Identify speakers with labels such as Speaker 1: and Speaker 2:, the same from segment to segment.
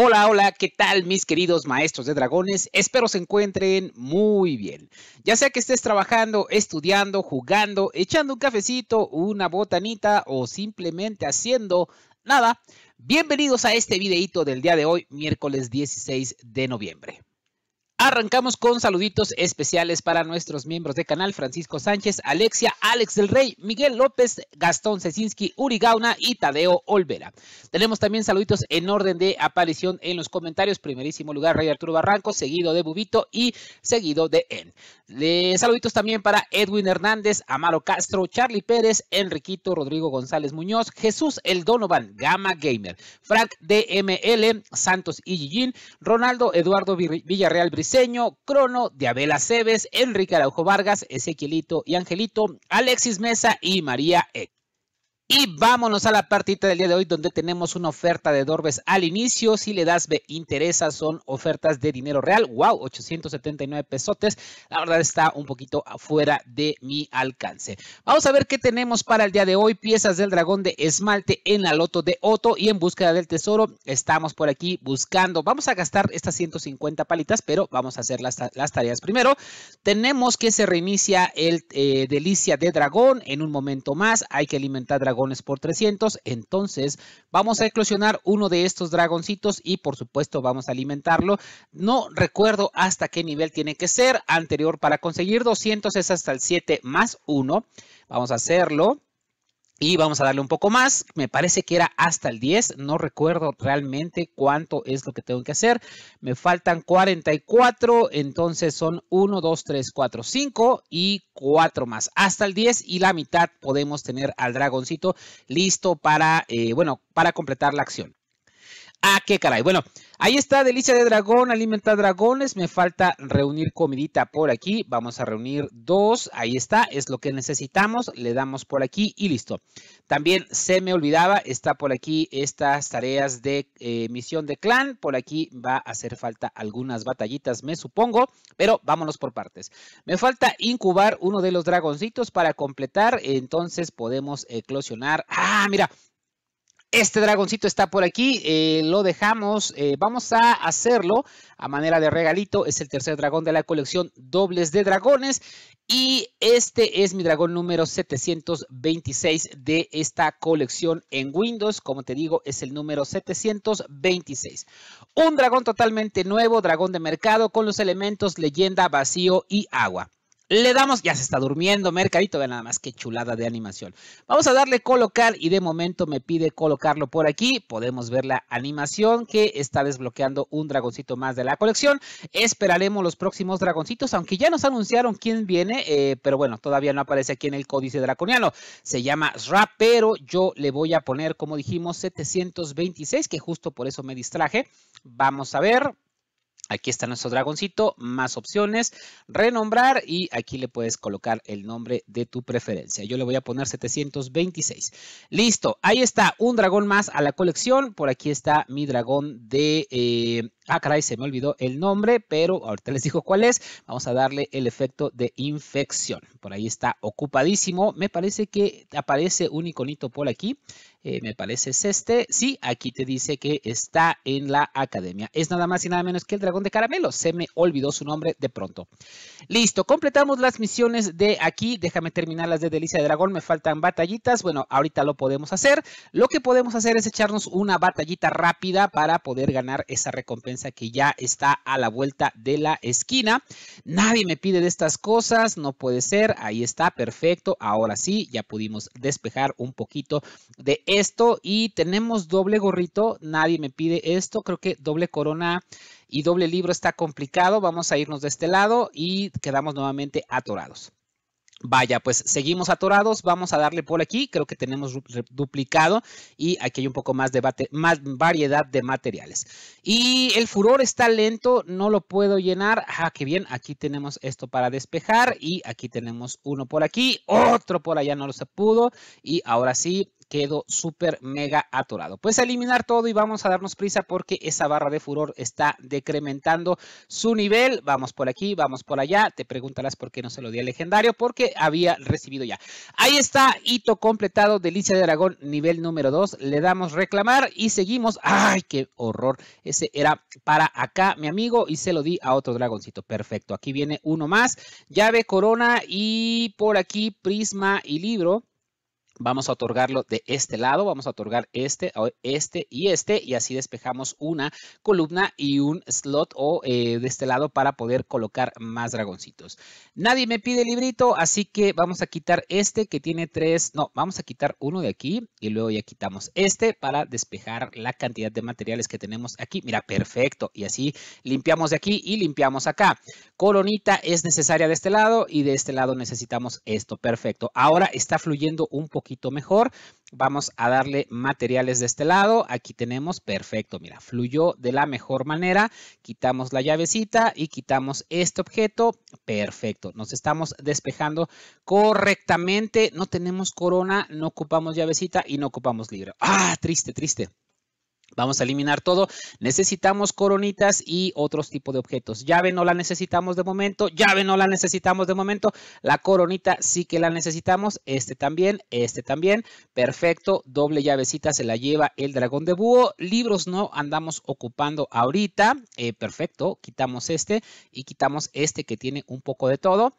Speaker 1: Hola, hola, ¿qué tal mis queridos maestros de dragones? Espero se encuentren muy bien. Ya sea que estés trabajando, estudiando, jugando, echando un cafecito, una botanita o simplemente haciendo nada, bienvenidos a este videito del día de hoy, miércoles 16 de noviembre. Arrancamos con saluditos especiales para nuestros miembros de canal, Francisco Sánchez, Alexia, Alex del Rey, Miguel López, Gastón Cesinski, Uri y Tadeo Olvera. Tenemos también saluditos en orden de aparición en los comentarios. Primerísimo lugar, Rey Arturo Barranco, seguido de Bubito y seguido de En. saluditos también para Edwin Hernández, Amaro Castro, Charlie Pérez, Enriquito Rodrigo González Muñoz, Jesús El Donovan, Gama Gamer, Frank DML, Santos y Ronaldo Eduardo Villarreal Brice diseño, Crono, de Abela Cebes, Enrique Araujo Vargas, Ezequielito y Angelito, Alexis Mesa y María X. Y vámonos a la partita del día de hoy donde tenemos una oferta de Dorbes al inicio. Si le das me interesa, son ofertas de dinero real. ¡Wow! 879 pesotes. La verdad está un poquito afuera de mi alcance. Vamos a ver qué tenemos para el día de hoy. Piezas del dragón de esmalte en la loto de Otto y en búsqueda del tesoro. Estamos por aquí buscando. Vamos a gastar estas 150 palitas, pero vamos a hacer las, tareas primero. Tenemos que se reinicia el eh, delicia de dragón en un momento más. Hay que alimentar dragón dragones por 300. Entonces vamos a eclosionar uno de estos dragoncitos y por supuesto vamos a alimentarlo. No recuerdo hasta qué nivel tiene que ser. Anterior para conseguir 200 es hasta el 7 más 1. Vamos a hacerlo. Y vamos a darle un poco más. Me parece que era hasta el 10. No recuerdo realmente cuánto es lo que tengo que hacer. Me faltan 44. Entonces son 1, 2, 3, 4, 5 y 4 más. Hasta el 10 y la mitad podemos tener al dragoncito listo para, eh, bueno, para completar la acción. Ah, qué caray. Bueno, ahí está Delicia de Dragón, Alimenta Dragones. Me falta reunir comidita por aquí. Vamos a reunir dos. Ahí está, es lo que necesitamos. Le damos por aquí y listo. También se me olvidaba, está por aquí estas tareas de eh, misión de clan. Por aquí va a hacer falta algunas batallitas, me supongo. Pero vámonos por partes. Me falta incubar uno de los dragoncitos para completar. Entonces podemos eclosionar. Ah, mira, este dragoncito está por aquí, eh, lo dejamos, eh, vamos a hacerlo a manera de regalito, es el tercer dragón de la colección Dobles de Dragones y este es mi dragón número 726 de esta colección en Windows, como te digo es el número 726. Un dragón totalmente nuevo, dragón de mercado con los elementos leyenda, vacío y agua. Le damos, ya se está durmiendo, Mercadito, vean nada más qué chulada de animación. Vamos a darle colocar y de momento me pide colocarlo por aquí. Podemos ver la animación que está desbloqueando un dragoncito más de la colección. Esperaremos los próximos dragoncitos, aunque ya nos anunciaron quién viene, eh, pero bueno, todavía no aparece aquí en el códice draconiano. Se llama Zra, pero yo le voy a poner, como dijimos, 726, que justo por eso me distraje. Vamos a ver, Aquí está nuestro dragoncito, más opciones, renombrar y aquí le puedes colocar el nombre de tu preferencia. Yo le voy a poner 726. Listo, ahí está, un dragón más a la colección. Por aquí está mi dragón de... Eh, ah, caray, se me olvidó el nombre, pero ahorita les digo cuál es. Vamos a darle el efecto de infección. Por ahí está ocupadísimo. Me parece que aparece un iconito por aquí. Eh, me parece es este. Sí, aquí te dice que está en la academia. Es nada más y nada menos que el dragón de caramelo. Se me olvidó su nombre de pronto. Listo, completamos las misiones de aquí. Déjame terminar las de Delicia de Dragón. Me faltan batallitas. Bueno, ahorita lo podemos hacer. Lo que podemos hacer es echarnos una batallita rápida para poder ganar esa recompensa que ya está a la vuelta de la esquina. Nadie me pide de estas cosas. No puede ser. Ahí está. Perfecto. Ahora sí, ya pudimos despejar un poquito de esto y tenemos doble gorrito, nadie me pide esto, creo que doble corona y doble libro está complicado, vamos a irnos de este lado y quedamos nuevamente atorados. Vaya, pues seguimos atorados, vamos a darle por aquí, creo que tenemos duplicado y aquí hay un poco más de más variedad de materiales. Y el furor está lento, no lo puedo llenar. Ah, qué bien, aquí tenemos esto para despejar y aquí tenemos uno por aquí, otro por allá no lo se pudo y ahora sí Quedó súper mega atorado. Pues eliminar todo y vamos a darnos prisa porque esa barra de furor está decrementando su nivel. Vamos por aquí, vamos por allá. Te preguntarás por qué no se lo di al legendario, porque había recibido ya. Ahí está, hito completado, delicia de dragón, nivel número 2. Le damos reclamar y seguimos. ¡Ay, qué horror! Ese era para acá, mi amigo, y se lo di a otro dragoncito. Perfecto, aquí viene uno más. Llave, corona y por aquí prisma y libro. Vamos a otorgarlo de este lado, vamos a otorgar este, este y este y así despejamos una columna y un slot o eh, de este lado para poder colocar más dragoncitos. Nadie me pide librito, así que vamos a quitar este que tiene tres, no, vamos a quitar uno de aquí y luego ya quitamos este para despejar la cantidad de materiales que tenemos aquí. Mira, perfecto. Y así limpiamos de aquí y limpiamos acá. Coronita es necesaria de este lado y de este lado necesitamos esto. Perfecto. Ahora está fluyendo un poco mejor. Vamos a darle materiales de este lado. Aquí tenemos, perfecto, mira, fluyó de la mejor manera. Quitamos la llavecita y quitamos este objeto. Perfecto, nos estamos despejando correctamente. No tenemos corona, no ocupamos llavecita y no ocupamos libro Ah, triste, triste. Vamos a eliminar todo. Necesitamos coronitas y otros tipos de objetos. Llave no la necesitamos de momento. Llave no la necesitamos de momento. La coronita sí que la necesitamos. Este también, este también. Perfecto. Doble llavecita se la lleva el dragón de búho. Libros no andamos ocupando ahorita. Eh, perfecto. Quitamos este y quitamos este que tiene un poco de todo.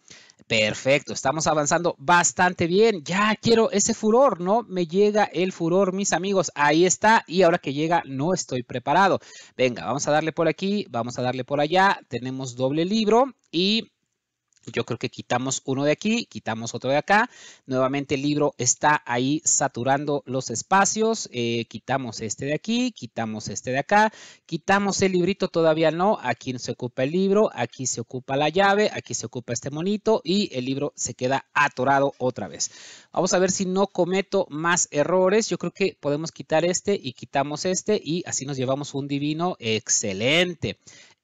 Speaker 1: Perfecto. Estamos avanzando bastante bien. Ya quiero ese furor, ¿no? Me llega el furor, mis amigos. Ahí está. Y ahora que llega no estoy preparado. Venga, vamos a darle por aquí, vamos a darle por allá, tenemos doble libro y yo creo que quitamos uno de aquí, quitamos otro de acá. Nuevamente el libro está ahí saturando los espacios. Eh, quitamos este de aquí, quitamos este de acá. Quitamos el librito, todavía no. Aquí se ocupa el libro, aquí se ocupa la llave, aquí se ocupa este monito y el libro se queda atorado otra vez. Vamos a ver si no cometo más errores. Yo creo que podemos quitar este y quitamos este y así nos llevamos un divino excelente.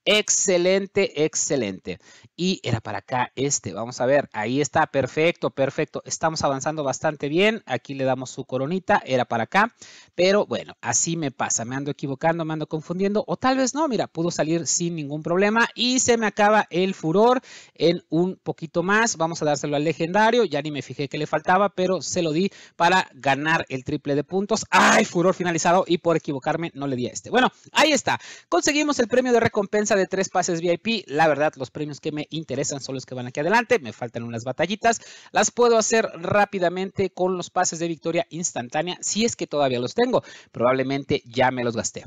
Speaker 1: Excelente, excelente. Y era para acá este. Vamos a ver. Ahí está. Perfecto, perfecto. Estamos avanzando bastante bien. Aquí le damos su coronita. Era para acá. Pero bueno, así me pasa. Me ando equivocando, me ando confundiendo. O tal vez no. Mira, pudo salir sin ningún problema. Y se me acaba el furor en un poquito más. Vamos a dárselo al legendario. Ya ni me fijé que le faltaba, pero se lo di para ganar el triple de puntos. ¡Ay, furor finalizado! Y por equivocarme no le di a este. Bueno, ahí está. Conseguimos el premio de recompensa de tres pases VIP. La verdad, los premios que me interesan son los que van aquí adelante. Me faltan unas batallitas. Las puedo hacer rápidamente con los pases de victoria instantánea, si es que todavía los tengo. Probablemente ya me los gasté.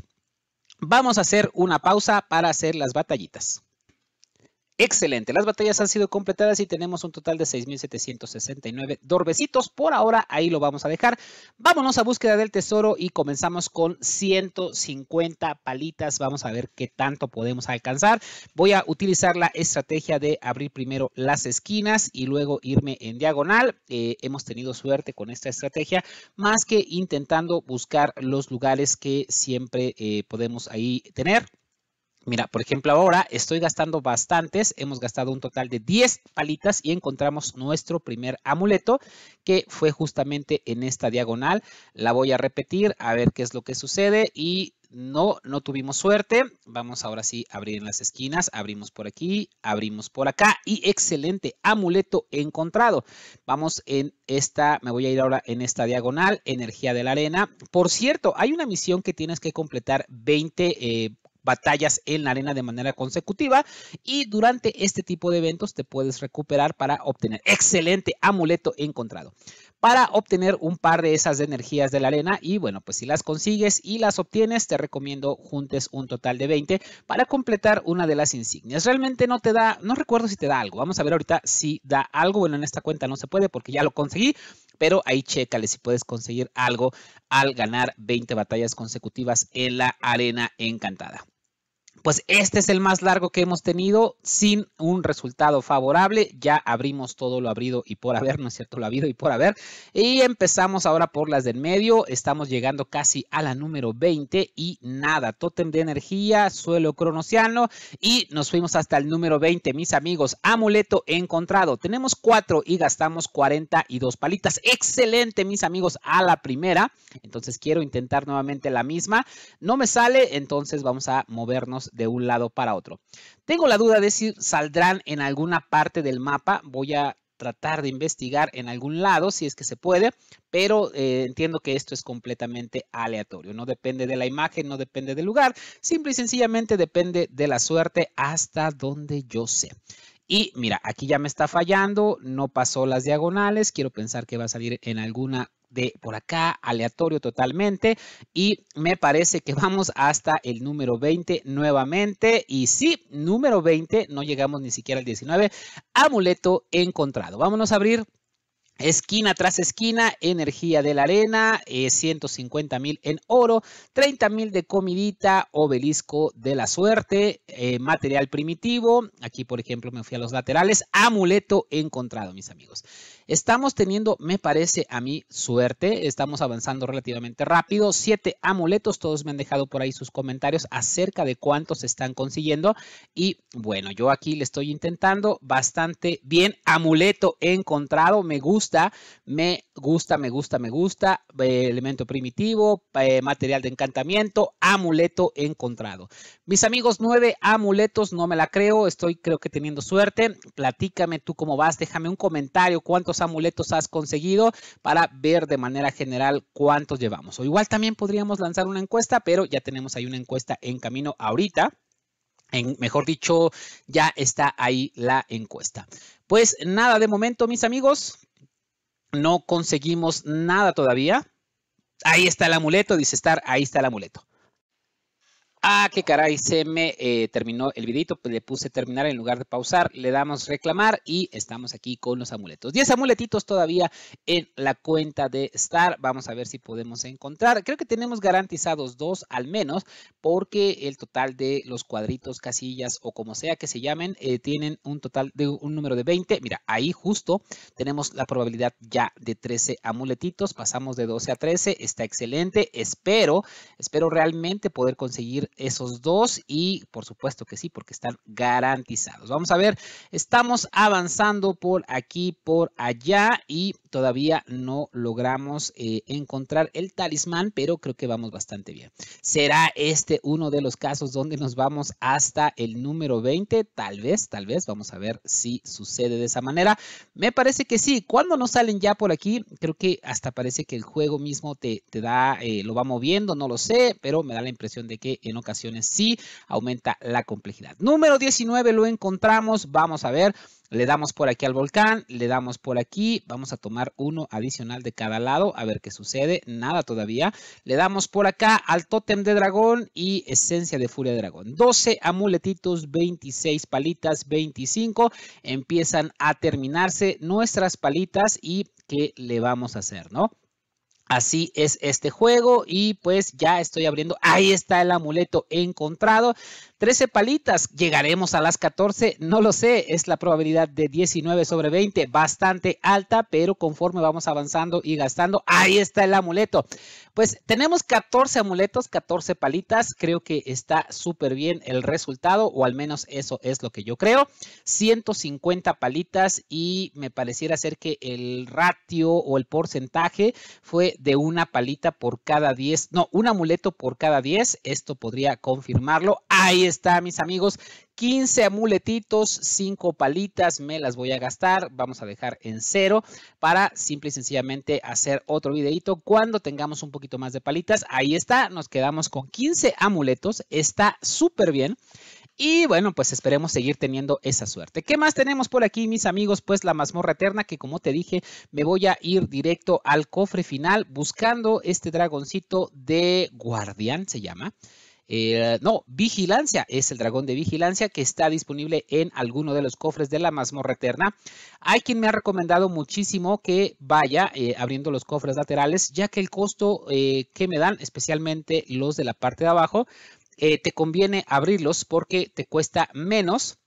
Speaker 1: Vamos a hacer una pausa para hacer las batallitas. Excelente, las batallas han sido completadas y tenemos un total de 6.769 dorbecitos. Por ahora ahí lo vamos a dejar. Vámonos a búsqueda del tesoro y comenzamos con 150 palitas. Vamos a ver qué tanto podemos alcanzar. Voy a utilizar la estrategia de abrir primero las esquinas y luego irme en diagonal. Eh, hemos tenido suerte con esta estrategia, más que intentando buscar los lugares que siempre eh, podemos ahí tener Mira, por ejemplo, ahora estoy gastando bastantes. Hemos gastado un total de 10 palitas y encontramos nuestro primer amuleto que fue justamente en esta diagonal. La voy a repetir a ver qué es lo que sucede y no, no tuvimos suerte. Vamos ahora sí a abrir en las esquinas. Abrimos por aquí, abrimos por acá y excelente amuleto encontrado. Vamos en esta, me voy a ir ahora en esta diagonal, energía de la arena. Por cierto, hay una misión que tienes que completar 20 batallas en la arena de manera consecutiva y durante este tipo de eventos te puedes recuperar para obtener excelente amuleto encontrado para obtener un par de esas energías de la arena y bueno pues si las consigues y las obtienes te recomiendo juntes un total de 20 para completar una de las insignias realmente no te da no recuerdo si te da algo vamos a ver ahorita si da algo bueno en esta cuenta no se puede porque ya lo conseguí pero ahí chécale si puedes conseguir algo al ganar 20 batallas consecutivas en la arena encantada pues este es el más largo que hemos tenido sin un resultado favorable. Ya abrimos todo lo abrido y por haber, ¿no es cierto? Lo habido y por haber. Y empezamos ahora por las del medio. Estamos llegando casi a la número 20 y nada. Tótem de energía, suelo cronociano y nos fuimos hasta el número 20, mis amigos. Amuleto encontrado. Tenemos cuatro y gastamos 42 palitas. Excelente, mis amigos, a la primera. Entonces quiero intentar nuevamente la misma. No me sale, entonces vamos a movernos de un lado para otro. Tengo la duda de si saldrán en alguna parte del mapa. Voy a tratar de investigar en algún lado si es que se puede, pero eh, entiendo que esto es completamente aleatorio. No depende de la imagen, no depende del lugar, simple y sencillamente depende de la suerte hasta donde yo sé. Y mira, aquí ya me está fallando, no pasó las diagonales, quiero pensar que va a salir en alguna de por acá, aleatorio totalmente. Y me parece que vamos hasta el número 20 nuevamente. Y sí, número 20, no llegamos ni siquiera al 19. Amuleto encontrado. Vámonos a abrir. Esquina tras esquina, energía de la arena, 150 eh, mil en oro, 30 mil de comidita, obelisco de la suerte, eh, material primitivo. Aquí, por ejemplo, me fui a los laterales. Amuleto encontrado, mis amigos. Estamos teniendo, me parece a mí, suerte. Estamos avanzando relativamente rápido. Siete amuletos. Todos me han dejado por ahí sus comentarios acerca de cuántos están consiguiendo. Y bueno, yo aquí le estoy intentando bastante bien. Amuleto encontrado. Me gusta, me gusta, me gusta, me gusta. Eh, elemento primitivo, eh, material de encantamiento, amuleto encontrado. Mis amigos, nueve amuletos. No me la creo. Estoy creo que teniendo suerte. Platícame tú cómo vas. Déjame un comentario. ¿Cuántos amuletos has conseguido para ver de manera general cuántos llevamos. O igual también podríamos lanzar una encuesta, pero ya tenemos ahí una encuesta en camino ahorita. En, mejor dicho, ya está ahí la encuesta. Pues nada, de momento, mis amigos, no conseguimos nada todavía. Ahí está el amuleto, dice estar, ahí está el amuleto. Ah, qué caray, se me eh, terminó el videito, pues, le puse terminar en lugar de pausar, le damos reclamar y estamos aquí con los amuletos. 10 amuletitos todavía en la cuenta de Star, vamos a ver si podemos encontrar. Creo que tenemos garantizados dos al menos, porque el total de los cuadritos, casillas o como sea que se llamen, eh, tienen un total de un número de 20. Mira, ahí justo tenemos la probabilidad ya de 13 amuletitos, pasamos de 12 a 13, está excelente. Espero, espero realmente poder conseguir esos dos y por supuesto que sí, porque están garantizados. Vamos a ver, estamos avanzando por aquí, por allá y todavía no logramos eh, encontrar el talismán, pero creo que vamos bastante bien. ¿Será este uno de los casos donde nos vamos hasta el número 20? Tal vez, tal vez. Vamos a ver si sucede de esa manera. Me parece que sí. Cuando nos salen ya por aquí, creo que hasta parece que el juego mismo te, da, eh, lo va moviendo, no lo sé, pero me da la impresión de que en ocasiones sí aumenta la complejidad. Número 19 lo encontramos. Vamos a ver. Le damos por aquí al volcán, le damos por aquí, vamos a tomar uno adicional de cada lado, a ver qué sucede, nada todavía. Le damos por acá al tótem de dragón y esencia de furia de dragón. 12 amuletitos, 26 palitas, 25 empiezan a terminarse nuestras palitas y qué le vamos a hacer, ¿no? Así es este juego y pues ya estoy abriendo. Ahí está el amuleto encontrado. 13 palitas. ¿Llegaremos a las 14? No lo sé. Es la probabilidad de 19 sobre 20. Bastante alta, pero conforme vamos avanzando y gastando, ahí está el amuleto. Pues tenemos 14 amuletos, 14 palitas. Creo que está súper bien el resultado, o al menos eso es lo que yo creo. 150 palitas y me pareciera ser que el ratio o el porcentaje fue de una palita por cada 10, no, un amuleto por cada 10, esto podría confirmarlo. Ahí está, mis amigos, 15 amuletitos, 5 palitas, me las voy a gastar, vamos a dejar en cero para simple y sencillamente hacer otro videito cuando tengamos un poquito más de palitas. Ahí está, nos quedamos con 15 amuletos, está súper bien. Y bueno, pues esperemos seguir teniendo esa suerte. ¿Qué más tenemos por aquí, mis amigos? Pues la mazmorra eterna, que como te dije, me voy a ir directo al cofre final buscando este dragoncito de guardián, se llama. Eh, no, vigilancia es el dragón de vigilancia que está disponible en alguno de los cofres de la mazmorra eterna. Hay quien me ha recomendado muchísimo que vaya eh, abriendo los cofres laterales, ya que el costo eh, que me dan, especialmente los de la parte de abajo, eh, te conviene abrirlos porque te cuesta menos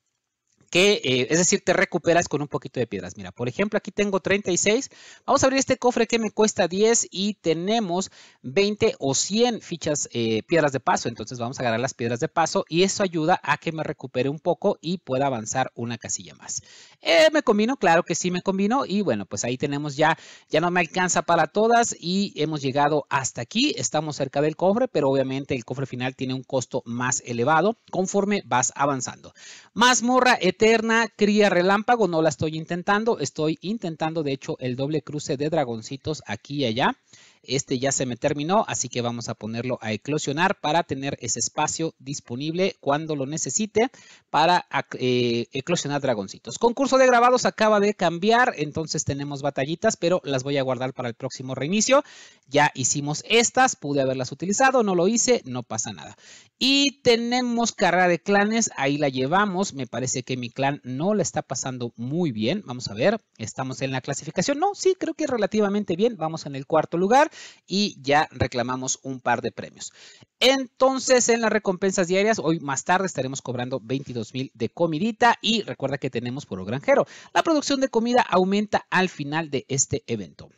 Speaker 1: que, eh, es decir, te recuperas con un poquito de piedras. Mira, por ejemplo, aquí tengo 36. Vamos a abrir este cofre que me cuesta 10 y tenemos 20 o 100 fichas eh, piedras de paso. Entonces vamos a agarrar las piedras de paso y eso ayuda a que me recupere un poco y pueda avanzar una casilla más. Eh, ¿Me combino? Claro que sí me combino. Y bueno, pues ahí tenemos ya, ya no me alcanza para todas y hemos llegado hasta aquí. Estamos cerca del cofre, pero obviamente el cofre final tiene un costo más elevado conforme vas avanzando. Mazmorra Eterna, Cría Relámpago, no la estoy intentando, estoy intentando de hecho el doble cruce de dragoncitos aquí y allá. Este ya se me terminó, así que vamos a ponerlo a eclosionar para tener ese espacio disponible cuando lo necesite para eh, eclosionar dragoncitos. Concurso de grabados acaba de cambiar, entonces tenemos batallitas, pero las voy a guardar para el próximo reinicio. Ya hicimos estas, pude haberlas utilizado, no lo hice, no pasa nada. Y tenemos carrera de clanes, ahí la llevamos. Me parece que mi clan no la está pasando muy bien. Vamos a ver, estamos en la clasificación. No, sí, creo que es relativamente bien. Vamos en el cuarto lugar y ya reclamamos un par de premios. Entonces, en las recompensas diarias, hoy más tarde estaremos cobrando 22 mil de comidita y recuerda que tenemos por granjero. La producción de comida aumenta al final de este evento.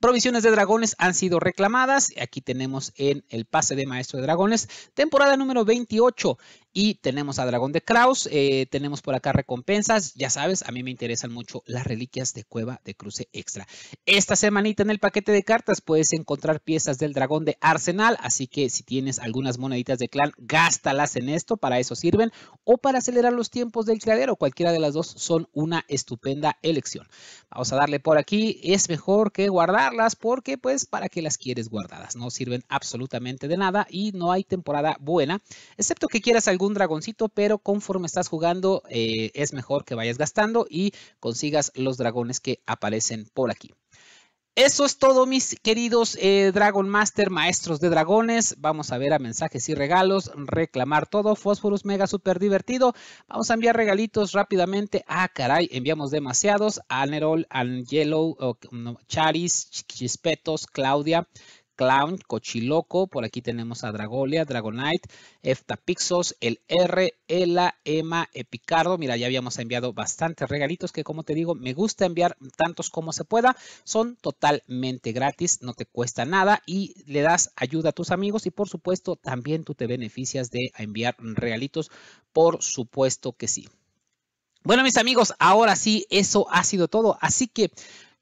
Speaker 1: Provisiones de dragones han sido reclamadas. Aquí tenemos en el pase de maestro de dragones, temporada número 28. Y tenemos a Dragón de Kraus, eh, tenemos por acá recompensas, ya sabes, a mí me interesan mucho las reliquias de cueva de cruce extra. Esta semanita en el paquete de cartas puedes encontrar piezas del Dragón de Arsenal, así que si tienes algunas moneditas de clan, gástalas en esto, para eso sirven, o para acelerar los tiempos del criadero, cualquiera de las dos son una estupenda elección. Vamos a darle por aquí, es mejor que guardarlas porque pues para qué las quieres guardadas, no sirven absolutamente de nada y no hay temporada buena, excepto que quieras algún un dragoncito, pero conforme estás jugando eh, es mejor que vayas gastando y consigas los dragones que aparecen por aquí. Eso es todo, mis queridos eh, Dragon Master, maestros de dragones. Vamos a ver a mensajes y regalos, reclamar todo. Fósforos mega súper divertido. Vamos a enviar regalitos rápidamente. Ah, caray, enviamos demasiados. Anerol, Angelo, Charis, Chispetos, Claudia, Clown, Cochiloco, por aquí tenemos a Dragolia, Dragonite, Eftapixos, el R, Ela, Ema, Epicardo. Mira, ya habíamos enviado bastantes regalitos que como te digo, me gusta enviar tantos como se pueda. Son totalmente gratis, no te cuesta nada y le das ayuda a tus amigos y por supuesto también tú te beneficias de enviar regalitos, por supuesto que sí. Bueno, mis amigos, ahora sí, eso ha sido todo. Así que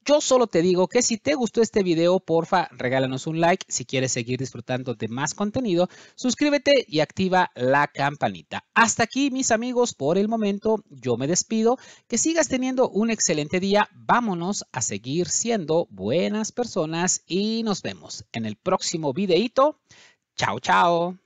Speaker 1: yo solo te digo que si te gustó este video, porfa, regálanos un like. Si quieres seguir disfrutando de más contenido, suscríbete y activa la campanita. Hasta aquí, mis amigos, por el momento yo me despido. Que sigas teniendo un excelente día. Vámonos a seguir siendo buenas personas y nos vemos en el próximo videito. Chao, chao.